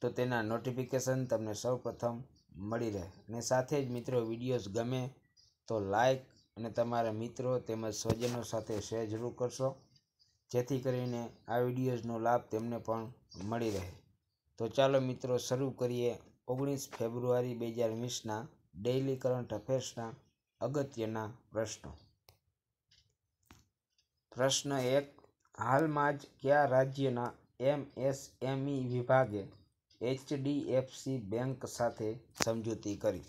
તો તેના નોટિફિકેશન તમને સૌપ્રથમ મળી રહે અને સાથે જ મિત્રો વિડીયોઝ ગમે તો લાઈક અને તમારા મિત્રો તેમજ સ્વજનો સાથે શેર જરૂર કરશો જેથી કરીને આ વિડીયોઝનો લાભ તેમને પણ મળી રહે તો ચાલો મિત્રો શરૂ કરીએ ઓગણીસ ફેબ્રુઆરી બે હજાર વીસના ડેઇલી કરંટ અફેર્સના અગત્યના પ્રશ્નો પ્રશ્ન એક હાલમાં જ કયા રાજ્યના એમએસએમઈ e વિભાગે એચડીએફસી બેંક સાથે સમજૂતી કરી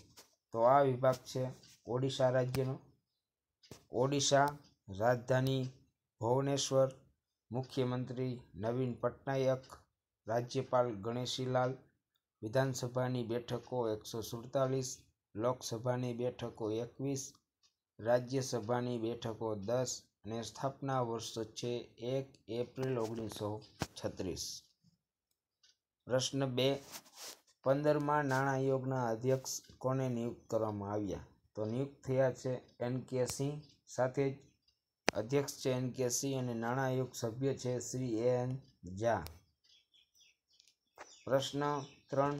તો આ વિભાગ છે ઓડિશા રાજ્યનો ઓડિશા રાજધાની ભુવનેશ્વર મુખ્યમંત્રી નવીન પટનાયક રાજ્યપાલ ગણેશીલાલ વિધાનસભાની બેઠકો એકસો સુડતાલીસ લોકસભાની બેઠકો એકવીસ રાજ્યસભાની બેઠકો દસ અને સ્થાપના વર્ષ છે એક એપ્રિલ ઓગણીસો છત્રીસ પ્રશ્ન બે પંદરમાં નાણાં આયોગના અધ્યક્ષ કોને નિયુક્ત કરવામાં આવ્યા તો નિયુક્ત થયા છે એન કે સિંહ સાથે જ અધ્યક્ષ છે એન કે સિંહ અને નાણાં આયોગ સભ્ય છે શ્રી એ એન ઝા પ્રશ્ન ત્રણ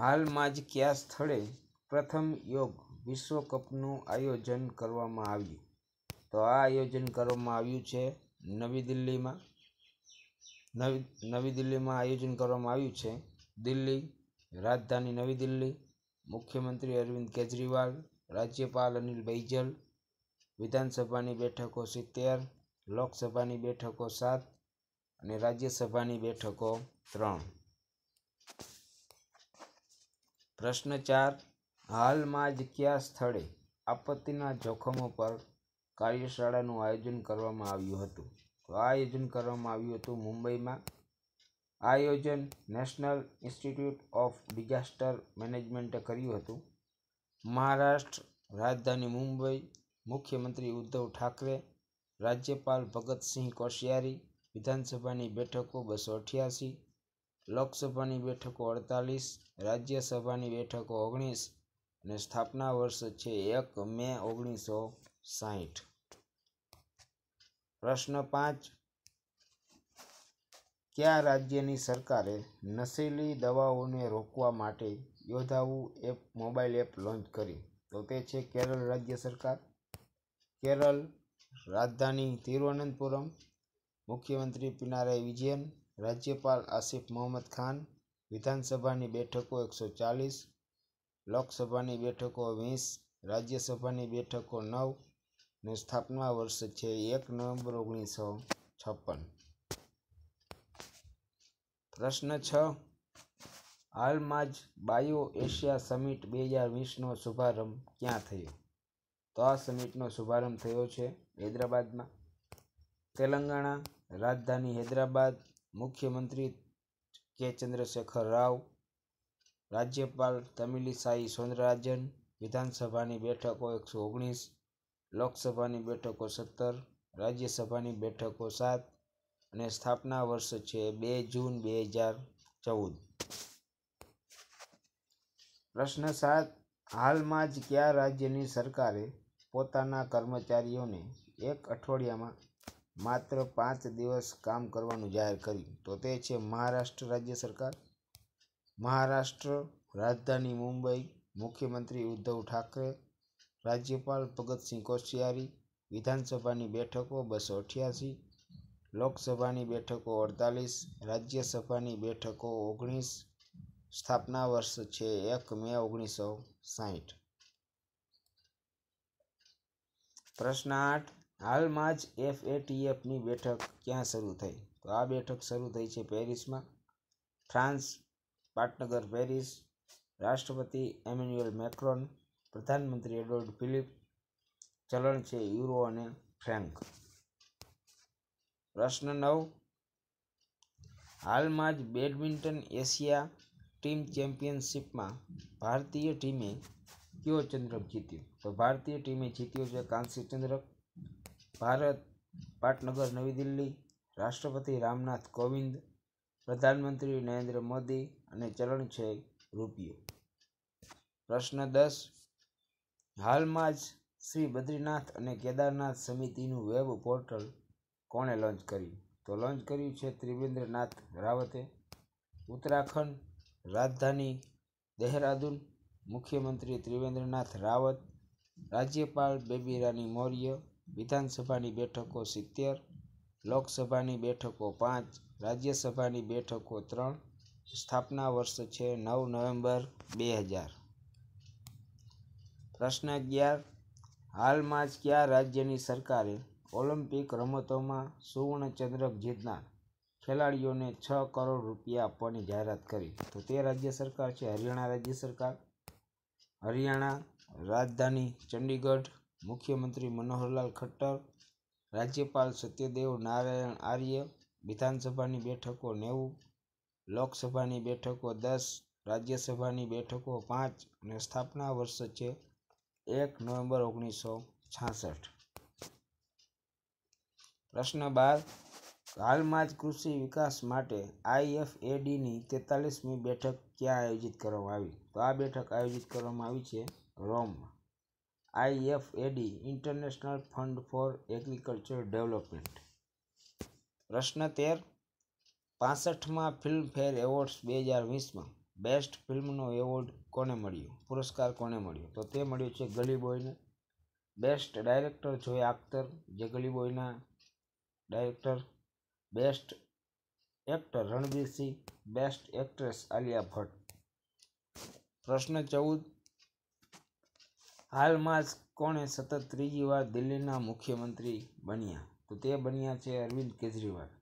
હાલમાં જ કયા સ્થળે પ્રથમ યોગ વિશ્વકપનું આયોજન કરવામાં આવ્યું તો આ આયોજન કરવામાં આવ્યું છે નવી દિલ્હીમાં નવી નવી દિલ્હીમાં આયોજન કરવામાં આવ્યું છે દિલ્હી રાજધાની નવી દિલ્હી મુખ્યમંત્રી અરવિંદ કેજરીવાલ રાજ્યપાલ અનિલ બૈજલ વિધાનસભાની બેઠકો સિત્તેર લોકસભાની બેઠકો સાત અને રાજ્યસભાની બેઠકો ત્રણ પ્રશ્ન ચાર હાલમાં જ કયા સ્થળે આપત્તિના જોખમો પર કાર્યશાળાનું આયોજન કરવામાં આવ્યું હતું તો આયોજન કરવામાં આવ્યું હતું મુંબઈમાં આયોજન નેશનલ ઇન્સ્ટિટ્યૂટ ઓફ ડિઝાસ્ટર મેનેજમેન્ટે કર્યું હતું મહારાષ્ટ્ર રાજધાની મુંબઈ મુખ્યમંત્રી ઉદ્ધવ ઠાકરે રાજ્યપાલ ભગતસિંહ કોશિયારી વિધાનસભાની બેઠકો બસો અઠ્યાસી લોકસભાની બેઠકો અડતાલીસ રાજ્યસભાની બેઠકો ઓગણીસ અને સ્થાપના વર્ષ છે એક મે ઓગણીસો સાહીઠ પ્રશ્ન પાંચ કયા રાજ્યની સરકારે નશીલી દવાઓને રોકવા માટે યોધાવું એપ મોબાઈલ એપ લોન્ચ કરી તો તે છે કેરળ રાજ્ય સરકાર કેરળ રાજધાની તિરુવનંતપુરમ મુખ્યમંત્રી પિનારાય વિજયન રાજ્યપાલ આસિફ મોહમ્મદ ખાન વિધાનસભાની બેઠકો એકસો ચાલીસ લોકસભાની બેઠકો વીસ રાજ્યસભાની બેઠકો નવ ને સ્થાપના વર્ષ છે એક નવેમ્બર ઓગણીસો છપ્પન પ્રશ્ન છ હાલમાં જ બાયો એશિયા સમિટ બે હજાર વીસનો શુભારંભ ક્યાં થયો તો આ સમિટનો શુભારંભ થયો છે હૈદરાબાદમાં તેલંગાણા રાજધાની હૈદરાબાદ મુખ્યમંત્રી કે ચંદ્રશેખર રાવ રાજ્યપાલ તમિલિસાઈ સૌંદરાજન વિધાનસભાની બેઠકો એકસો ઓગણીસ લોકસભાની બેઠકો સત્તર રાજ્યસભાની બેઠકો સાત અને સ્થાપના વર્ષ છે બે જૂન બે હજાર ચૌદ પ્રશ્ન સાત હાલમાં જ કયા રાજ્યની સરકારે પોતાના કર્મચારીઓને એક અઠવાડિયામાં માત્ર પાંચ દિવસ કામ કરવાનું જાહેર કર્યું તો તે છે મહારાષ્ટ્ર રાજ્ય સરકાર મહારાષ્ટ્ર રાજધાની મુંબઈ મુખ્યમંત્રી ઉદ્ધવ ઠાકરે રાજ્યપાલ ભગતસિંહ કોશિયારી વિધાનસભાની બેઠકો બસો અઠ્યાસી લોકસભાની બેઠકો અડતાલીસ રાજ્યસભાની બેઠકો ઓગણીસ સ્થાપના વર્ષ છે એક મે ઓગણીસો સાહીઠ પ્રશ્ન આઠ હાલમાં જ એફએટીએફની બેઠક ક્યાં શરૂ થઈ તો આ બેઠક શરૂ થઈ છે પેરિસમાં ફ્રાન્સ પાટનગર પેરિસ રાષ્ટ્રપતિ એમ્યુન્યુઅલ મેક્રોન પ્રધાનમંત્રી એડવર્ડ ફિલિપ ચલણ છે યુરો અને ફ્રેન્ક પ્રશ્ન નવ હાલમાં જ બેડમિન્ટન એશિયા ટીમ ચેમ્પિયનશિપમાં ભારતીય ટીમે કયો ચંદ્રક જીત્યો તો ભારતીય ટીમે જીત્યો છે કાંસ્ય ચંદ્રક ભારત પાટનગર નવી દિલ્હી રાષ્ટ્રપતિ રામનાથ કોવિંદ પ્રધાનમંત્રી નરેન્દ્ર મોદી અને ચલણ છે રૂપિયો પ્રશ્ન દસ હાલમાં જ શ્રી બદ્રીનાથ અને કેદારનાથ સમિતિનું વેબ પોર્ટલ કોણે લોન્ચ કર્યું તો લોન્ચ કર્યું છે ત્રિવેન્દ્રનાથ રાવતે ઉત્તરાખંડ રાજધાની દહેરાદૂન મુખ્યમંત્રી ત્રિવેન્દ્રનાથ રાવત રાજ્યપાલ બેબી રાની મૌર્ય વિધાનસભાની બેઠકો સિત્તેર લોકસભાની બેઠકો પાંચ રાજ્યસભાની બેઠકો ત્રણ સ્થાપના વર્ષ છે નવ નવેમ્બર બે હજાર પ્રશ્ન અગિયાર હાલમાં જ કયા રાજ્યની સરકારે ઓલિમ્પિક રમતોમાં સુવર્ણચંદ્રક જીતનાર ખેલાડીઓને છ કરોડ રૂપિયા આપવાની જાહેરાત કરી તો તે રાજ્ય સરકાર છે હરિયાણા રાજ્ય સરકાર હરિયાણા રાજધાની ચંડીગઢ મુખ્યમંત્રી મનોહરલાલ ખટ્ટર રાજ્યપાલ સત્યદેવ નારાયણ આર્ય વિધાનસભાની બેઠકો નેવું લોકસભાની બેઠકો દસ રાજ્યસભાની બેઠકો પાંચ અને સ્થાપના વર્ષ છે એક નવેમ્બર ઓગણીસો છાસઠ પ્રશ્ન બાર હાલમાં જ કૃષિ વિકાસ માટે આઈએફએડીની તેતાલીસમી બેઠક ક્યાં આયોજિત કરવામાં આવી તો આ બેઠક આયોજિત કરવામાં આવી છે રોમમાં IFAD international fund for agriculture development પ્રશ્ન તેર પાસઠમાં ફિલ્મફેર એવોર્ડ્સ બે હજાર વીસમાં બેસ્ટ ફિલ્મનો એવોર્ડ કોને મળ્યો પુરસ્કાર કોને મળ્યો તો તે મળ્યો છે ગલી બોયને બેસ્ટ ડાયરેક્ટર જોય આખ્તર જે ગલી બોયના director best actor Ranveer Singh best actress Alia Bhatt પ્રશ્ન ચૌદ હાલમાં જ કોણે સતત ત્રીજી વાર દિલ્હીના મુખ્યમંત્રી બન્યા તો તે બન્યા છે અરવિંદ કેજરીવાલ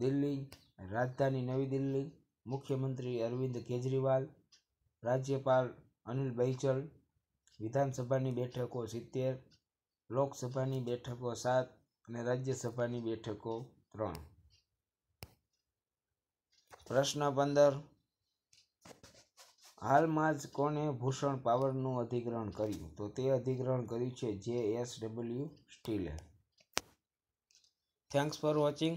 દિલ્હી રાજધાની નવી દિલ્હી મુખ્યમંત્રી અરવિંદ કેજરીવાલ રાજ્યપાલ અનિલ બૈજલ વિધાનસભાની બેઠકો સિત્તેર લોકસભાની બેઠકો સાત અને રાજ્યસભાની બેઠકો ત્રણ પ્રશ્ન પંદર હાલમાં જ કોને ભૂષણ પાવરનું અધિગ્રહણ કર્યું તો તે અધિગ્રહણ કર્યું છે જે એસ ડબલ્યુ સ્ટીલે થેન્ક્સ ફોર વોચિંગ